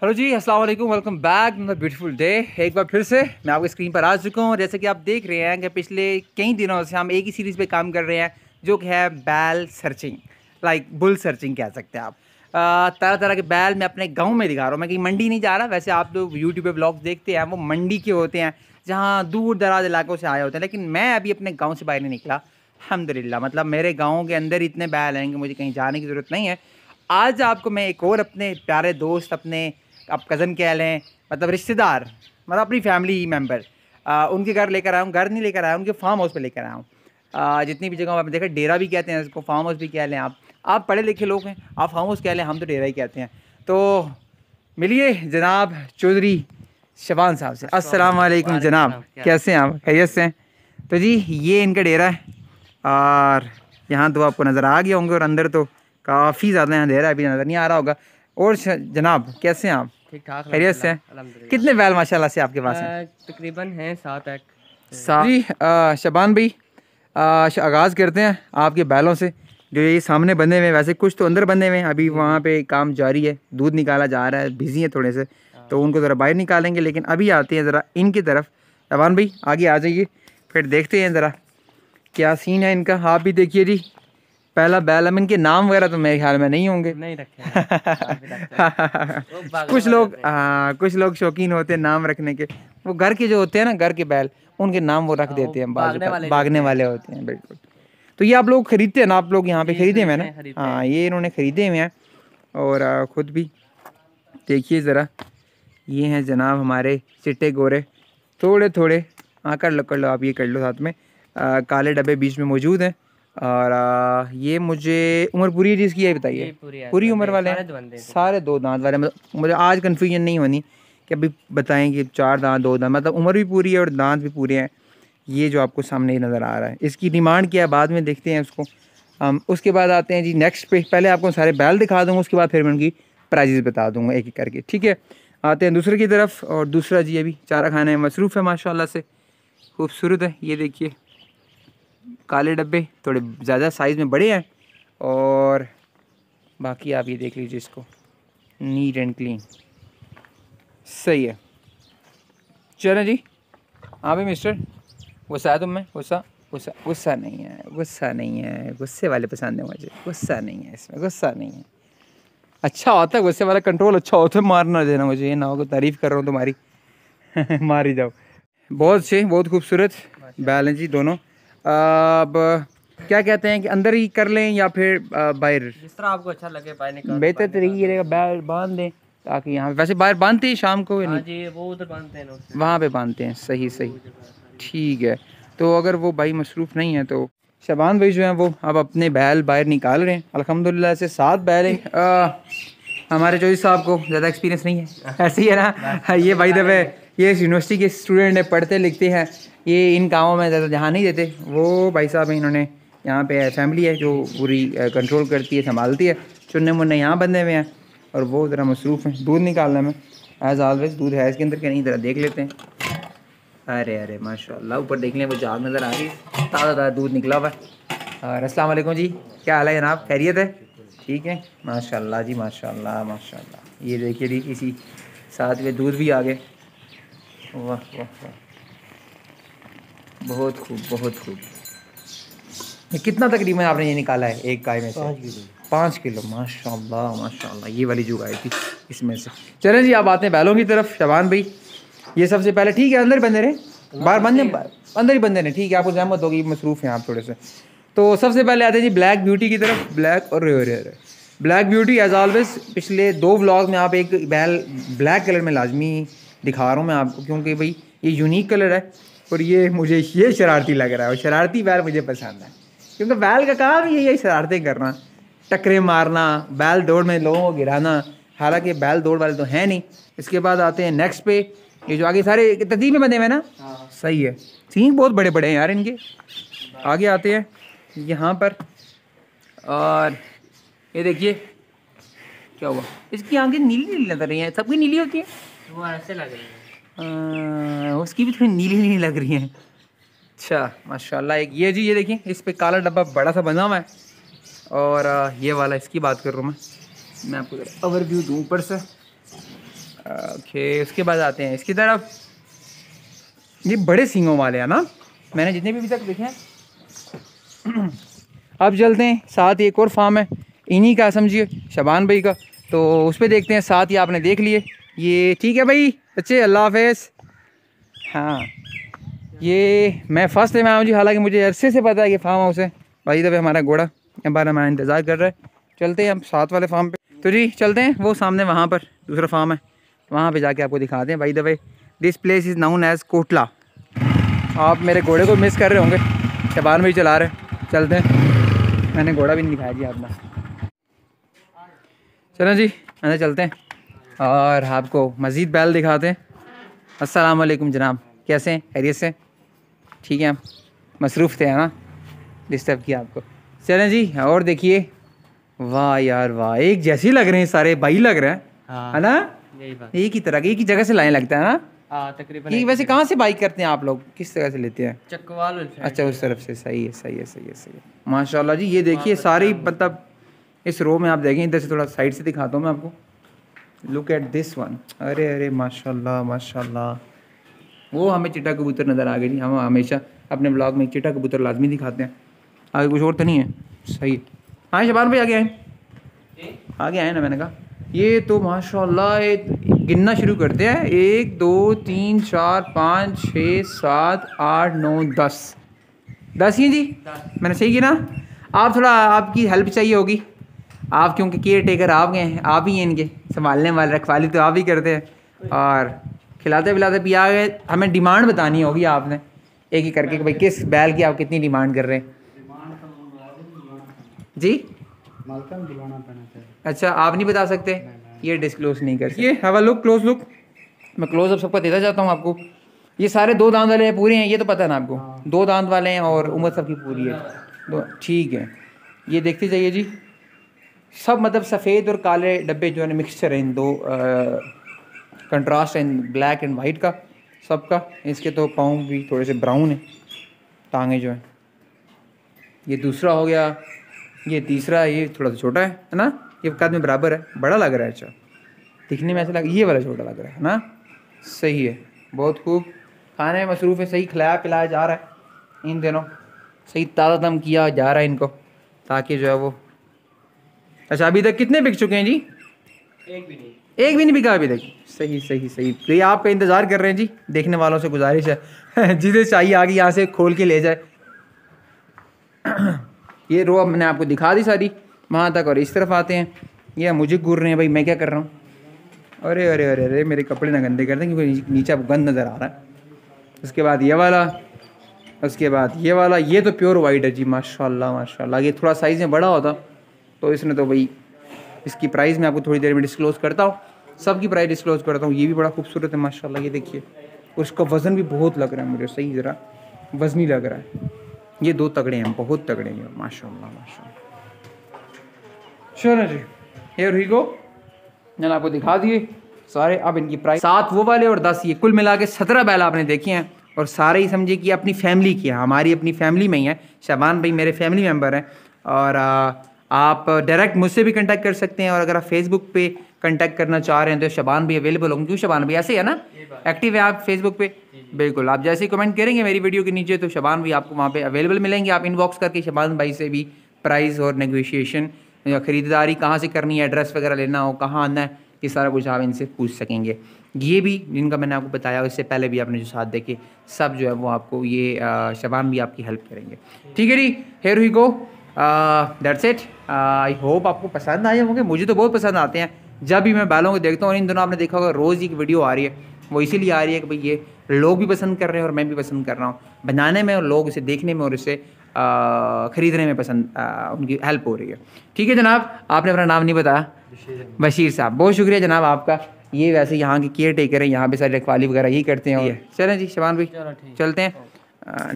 Hello जी अस्सलाम वालेकुम welcome back the beautiful day एक बार फिर से मैं आपकी स्क्रीन पर आ चुका हूँ जैसे कि आप देख रहे हैं कि पिछले कई दिनों से हम एक ही सीरीज़ पे काम कर रहे हैं जो कि है बैल सर्चिंग लाइक बुल सर्चिंग कह सकते हैं आप तरह तरह के बैल मैं अपने गाँव में दिखा रहा हूँ मैं कहीं मंडी नहीं जा रहा वैसे आप लोग यूट्यूब पर ब्लॉग्स देखते हैं वो मंडी के होते हैं जहाँ दूर दराज इलाकों से आए होते हैं लेकिन मैं अभी अपने गाँव से बाहर नहीं निकला अलहमदिल्ला मतलब मेरे गाँव के अंदर इतने बैल हैं कि मुझे कहीं जाने की ज़रूरत नहीं है आज आपको मैं एक और अपने प्यारे दोस्त अपने आप कज़न कह लें मतलब रिश्तेदार मतलब अपनी फैमिली मेम्बर उनके घर लेकर आया हूँ घर नहीं लेकर आया उनके फार्म हाउस पर लेकर आया हूँ जितनी भी जगह आपने देखा डेरा भी कहते हैं इसको फार्म हाउस भी कह लें आप आप पढ़े लिखे लोग हैं आप फार्म हाउस कह लें हम तो डेरा ही कहते हैं तो मिलिए जनाब चौधरी शबान साहब से अस्सलाम वालेकुम जनाब कैसे हैं आप खैरियत से हैं तो जी ये इनका डेरा है और यहाँ तो आपको नज़र आ गया होंगे और अंदर तो काफ़ी ज़्यादा यहाँ डेरा अभी नज़र नहीं आ रहा होगा और जनाब कैसे हैं आप ठीक ठाक खैरियत से कितने बैल माशाल्लाह से आपके पास हैं तकरीबन हैं सात एक जी शबान भाई आगाज़ करते हैं आपके बैलों से जो ये सामने बंधे हुए हैं वैसे कुछ तो अंदर बंधे हुए हैं अभी वहाँ पे काम जारी है दूध निकाला जा रहा है बिजी है थोड़े से हाँ। तो उनको ज़रा बाहर निकालेंगे लेकिन अभी आते हैं ज़रा इनकी तरफ शबान भाई आगे आ जाइए फिर देखते हैं ज़रा क्या सीन है इनका आप भी देखिए जी पहला बैल अब इनके नाम वगैरह तो मेरे ख्याल में नहीं होंगे नहीं रखे कुछ लोग हाँ कुछ लोग शौकीन होते हैं नाम रखने के वो घर के जो होते हैं ना घर के बैल उनके नाम वो रख हाँ, देते हैं भागने वाले भागने वाले होते हैं बिल्कुल तो ये आप लोग खरीदते हैं ना आप लोग यहाँ पे खरीदे हुए हैं ना हाँ ये इन्होंने खरीदे हुए हैं और ख़ुद भी देखिए ज़रा ये हैं जनाब हमारे चिट्टे गोरे थोड़े थोड़े हाँ कर लो कर लो आप ये कर लो साथ में आ, काले डब्बे बीच में मौजूद हैं और ये मुझे उम्र पूरी है जिसकी ये बताइए पूरी उम्र वाले सारे, सारे दो दांत वाले मतलब मुझे आज कन्फ्यूजन नहीं होनी कि अभी बताएं कि चार दांत दो दांत मतलब उम्र भी पूरी है और दांत भी पूरे हैं ये जो आपको सामने ही नज़र आ रहा है इसकी डिमांड क्या है बाद में देखते हैं उसको हम उसके बाद आते हैं जी नेक्स्ट पे पहले आपको सारे बैल दिखा दूँगा उसके बाद फिर मैं उनकी प्राइजेस बता दूँगा एक एक करके ठीक है आते हैं दूसरे की तरफ और दूसरा जी अभी चारा खाना है मसरूफ़ है माशाला से खूबसूरत है ये देखिए काले डब्बे थोड़े ज़्यादा साइज़ में बड़े हैं और बाकी आप ये देख लीजिए इसको नीट एंड क्लीन सही है चलो जी हाँ भाई मिस्टर गुस्सा है तुम्हें गुस्सा गुस्सा गुस्सा नहीं है गुस्सा नहीं है गुस्से वाले पसंद है मुझे गुस्सा नहीं है इसमें गुस्सा नहीं है अच्छा होता है गुस्से वाला कंट्रोल अच्छा होता है मारना देना मुझे ये ना होगा तारीफ़ कर रहा हूँ तुम्हारी मार ही जाओ बहुत अच्छे बहुत खूबसूरत बैलेंस जी दोनों अब क्या कहते हैं कि अंदर ही कर लें या फिर बाहर जिस तरह आपको अच्छा लगे बेहतर तरीके रहेगा बांध दें ताकि यहाँ वैसे बाहर बांधते हैं शाम को हाँ जी वो उधर बांधते हैं वहाँ पे बांधते हैं सही सही ठीक है तो अगर वो भाई मसरूफ़ नहीं है तो शबान भाई जो है वो अब अपने बैल बाहर निकाल रहे हैं अलहमदिल्ला से सात बैल हैं हमारे चौधरी साहब को ज़्यादा एक्सपीरियंस नहीं है ऐसे ही है ना ये भाई दफ़े ये इस यूनिवर्सिटी के स्टूडेंट हैं पढ़ते लिखते हैं ये इन गाँवों में ज़्यादा ध्यान नहीं देते वो भाई साहब इन्होंने यहाँ पे फैमिली है जो पूरी कंट्रोल करती है संभालती है चुनने मुन्ने यहाँ बंधे हुए हैं और वो ज़रा मसरूफ़ हैं दूध निकालने में एज़ ऑलवेज दूध है इसके अंदर के नहीं ज़रा देख लेते हैं अरे अरे माशाल्लाह ऊपर देख लें वो जाग नज़र आ रही है ताज़ा ताज़ा दूध निकला हुआ है और असलम जी क्या हाल है जनाब खैरियत है ठीक है माशा जी माशा माशा ये देखिए जी इसी साथ में दूध भी आ गए वाह वाह वाह बहुत खूब बहुत खूब ये कितना तकरीबन आपने ये निकाला है एक गाय में से पाँच किलो माशाल्लाह माशाल्लाह ये वाली जो गाय थी इसमें से चलें जी आप आते हैं बैलों की तरफ शबान भाई ये सबसे पहले ठीक है अंदर बंदे रहे बाहर बंदे अंदर ही बंदे रहे ठीक है आपको जहमत होगी मसरूफ़ हैं आप थोड़े से तो सबसे पहले आते हैं जी ब्लैक ब्यूटी की तरफ ब्लैक और रे रे ब्लैक ब्यूटी एज ऑलवेज पिछले दो ब्लॉग में आप एक बैल ब्लैक कलर में लाजमी दिखा रहा हूँ मैं आपको क्योंकि भाई ये यूनिक कलर है और ये मुझे ये शरारती लग रहा है और शरारती बैल मुझे पसंद है क्योंकि बैल का काम ये यही शरारतें करना टकरे मारना बैल दौड़ में लोगों को गिराना हालांकि बैल दौड़ वाले तो हैं नहीं इसके बाद आते हैं नेक्स्ट पे ये जो आगे सारे तदीब में बने हुए ना हाँ। सही है सीन बहुत बड़े बड़े हैं यार इनके आगे आते हैं यहाँ पर और ये देखिए क्या हुआ इसकी आगे नीली नीली नजर रही हैं सबकी नीली होती है वो ऐसे लग रही है आ, उसकी भी थोड़ी नीली नीली लग रही है अच्छा माशाल्लाह एक ये जी ये देखिए इस पर काला डब्बा बड़ा सा बना हुआ है और ये वाला इसकी बात कर रहा हूँ मैं मैं आपको ओवर व्यू दूँ ऊपर से ओके उसके बाद आते हैं इसकी तरफ ये बड़े सिंगों वाले हैं ना मैंने जितने भी अभी तक देखे हैं अब चलते हैं साथ एक और फार्म है इन्हीं का समझिए शबान भाई का तो उस पर देखते हैं साथ ही आपने देख लिए ये ठीक है भाई अच्छे अल्लाह हाफ हाँ ये मैं फर्स्ट टाइम आया हूँ जी हालांकि मुझे अरसे से पता है कि फार्म हाउस है भाई दफे हमारा घोड़ा बार हमारा इंतज़ार कर रहा है चलते हैं हम साथ वाले फार्म पे तो जी चलते हैं वो सामने वहाँ पर दूसरा फार्म है वहाँ पे जाके आपको दिखाते हैं भाई दफे this place is known as Kotla आप मेरे घोड़े को मिस कर रहे होंगे शबान भी चला रहे चलते हैं मैंने घोड़ा भी नहीं दिखाया जी अपना चलो जी अंदर चलते हैं और आपको मज़ीद बैल दिखाते हैं अस्सलाम जनाब कैसे हैं खैरियत से ठीक है मसरूफ़ थे है ना डिस्टर्ब किया आपको चलें जी और देखिए वाह यार वाह एक जैसे लग रहे हैं सारे भाई लग रहे हैं हाँ, है ना एक ही तरह एक ही जगह से लाइन लगता है ना हाँ, तकरीबन वैसे कहाँ से बाइक करते हैं आप लोग किस तरह से लेते हैं चकवाल अच्छा उस तरफ से सही है सही है सही है सही है माशाल्लाह जी ये देखिए सारी मतलब इस रो में आप देखें इधर से थोड़ा साइड से दिखाता हूँ मैं आपको लुक एट दिस वन अरे अरे माशाल्लाह माशाल्लाह वो हमें चिट्टा कबूतर नज़र आ गए जी हम हमेशा अपने ब्लॉग में चिट्टा कबूतर लाजमी दिखाते हैं आगे कुछ और तो नहीं है सही हाँ शबान भाई आगे आए आगे आए ना मैंने कहा ये तो माशाल्लाह ये गिनना शुरू करते हैं एक दो तीन चार पाँच छः सात आठ नौ दस दस ही जी मैंने सही किया ना आप थोड़ा आपकी हेल्प चाहिए होगी आप क्योंकि केयर टेकर आप गए हैं आप ही हैं इनके संभालने वाले रखवाली तो आप ही करते हैं और खिलाते पिलाते भी आ गए हमें डिमांड बतानी होगी आपने एक ही करके भाई किस बैल की आप कितनी डिमांड कर रहे हैं जी अच्छा आप नहीं बता सकते ये डिस्क्लोज नहीं कर ये हवा लुक क्लोज लुक मैं क्लोज अब सबका देता चाहता हूँ आपको ये सारे दो दांत वाले हैं पूरे हैं ये तो पता है ना आपको हाँ। दो दांत वाले हैं और उम्र सबकी पूरी है ठीक है ये देखते जाइए जी सब मतलब सफ़ेद और काले डब्बे जो है ना मिक्सचर है इन दो कंट्रास्ट है ब्लैक एंड वाइट का सबका इसके तो पाँव भी थोड़े से ब्राउन है टांगे जो हैं ये दूसरा हो गया ये तीसरा ये थोड़ा सा छोटा है है ना ये कद में बराबर है बड़ा लग रहा है अच्छा दिखने में ऐसा लग ये वाला छोटा लग रहा है ना सही है बहुत खूब खाने में मसरूफ़ है सही खिलाया पिलाया जा रहा है इन दिनों सही ताज़ा दम किया जा रहा है इनको ताकि जो है वो अच्छा अभी तक कितने बिक चुके हैं जी एक भी नहीं एक भी नहीं बिका अभी तक सही सही सही तो ये आपका इंतज़ार कर रहे हैं जी देखने वालों से गुजारिश है जिसे चाहिए आगे यहाँ से खोल के ले जाए ये रो अब मैंने आपको दिखा दी सारी वहाँ तक और इस तरफ आते हैं ये मुझे घूर रहे हैं भाई मैं क्या कर रहा हूँ अरे अरे अरे अरे मेरे कपड़े ना गंदे कर दें क्योंकि नीचे आपको गंद नज़र आ रहा है उसके बाद ये वाला उसके बाद ये वाला ये तो प्योर वाइट है जी माशाल्लाह माशाल्लाह ये थोड़ा साइज़ में बड़ा होता तो इसने तो भाई इसकी प्राइस मैं आपको थोड़ी देर में डिस्क्लोज़ करता हूँ सबकी प्राइस डिस्क्लोज़ करता हूँ ये भी बड़ा खूबसूरत है माशाल्लाह ये देखिए उसका वज़न भी बहुत लग रहा है मुझे सही ज़रा वज़नी लग रहा है ये दो तगड़े हैं बहुत तगड़े हैं माशा माशा चलो जी हेर ही गो मैंने आपको दिखा दिए सारे अब इनकी प्राइस सात वो वाले और दस ये कुल मिला के सत्रह बैल आपने देखे हैं और सारे ही समझे कि अपनी फैमिली की है हमारी अपनी फैमिली में ही है शहबान भाई मेरे फैमिली मेम्बर हैं और आ, आप डायरेक्ट मुझसे भी कंटेक्ट कर सकते हैं और अगर आप फेसबुक पे कंटेक्ट करना चाह रहे हैं तो शबान भी अवेलेबल होंगे क्यों शबान भी ऐसे ही है ना एक्टिव है आप फेसबुक पे बिल्कुल आप जैसे ही कमेंट करेंगे मेरी वीडियो के नीचे तो शबान भी आपको वहाँ पे अवेलेबल मिलेंगे आप इनबॉक्स करके शबान भाई से भी प्राइस और नेगोशिएशन या ख़रीदारी कहाँ से करनी है एड्रेस वगैरह लेना हो कहाँ आना है ये सारा कुछ आप इनसे पूछ सकेंगे ये भी जिनका मैंने आपको बताया इससे पहले भी आपने जो साथ देखे सब जो है वो आपको ये शबान भी आपकी हेल्प करेंगे ठीक है जी here we go that's it I hope आपको पसंद आए होंगे मुझे तो बहुत पसंद आते हैं जब भी मैं बालों को देखता हूँ और इन दोनों आपने देखा होगा रोज़ एक वीडियो आ रही है वो इसीलिए आ रही है कि भाई ये लोग भी पसंद कर रहे हैं और मैं भी पसंद कर रहा हूँ बनाने में और लोग इसे देखने में और इसे uh, ख़रीदने में पसंद आ, uh, उनकी हेल्प हो रही है ठीक है जनाब आपने अपना नाम नहीं बताया बशीर साहब बहुत शुक्रिया जनाब आपका ये वैसे यहाँ के केयर टेकर हैं यहाँ पे सारी रखवाली वगैरह यही करते हैं चलें जी शबान भाई चलते हैं